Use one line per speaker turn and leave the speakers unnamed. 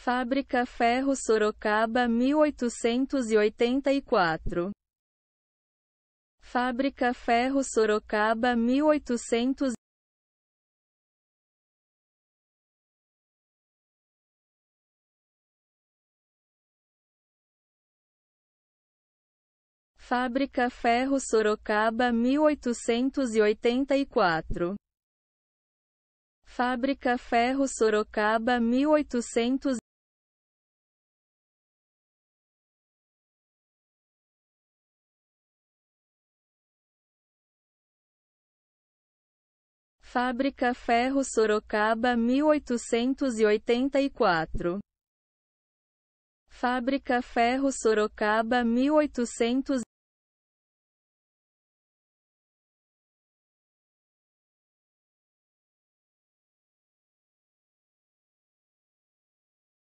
Fábrica Ferro Sorocaba 1884. Fábrica Ferro Sorocaba 1800 Fábrica Ferro Sorocaba 1884. Fábrica Ferro Sorocaba 1800 Fábrica Ferro Sorocaba 1884. Fábrica Ferro Sorocaba 1800